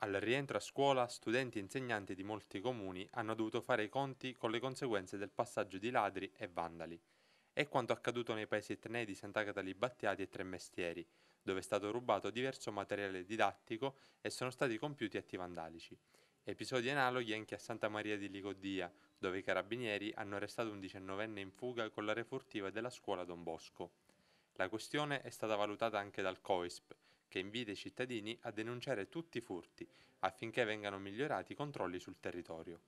Al rientro a scuola, studenti e insegnanti di molti comuni hanno dovuto fare i conti con le conseguenze del passaggio di ladri e vandali. È quanto accaduto nei paesi etnei di Santa li Battiati e Tremestieri, dove è stato rubato diverso materiale didattico e sono stati compiuti atti vandalici. Episodi analoghi anche a Santa Maria di Ligodia, dove i carabinieri hanno arrestato un diciannovenne in fuga con la refurtiva della scuola Don Bosco. La questione è stata valutata anche dal COISP, che invita i cittadini a denunciare tutti i furti, affinché vengano migliorati i controlli sul territorio.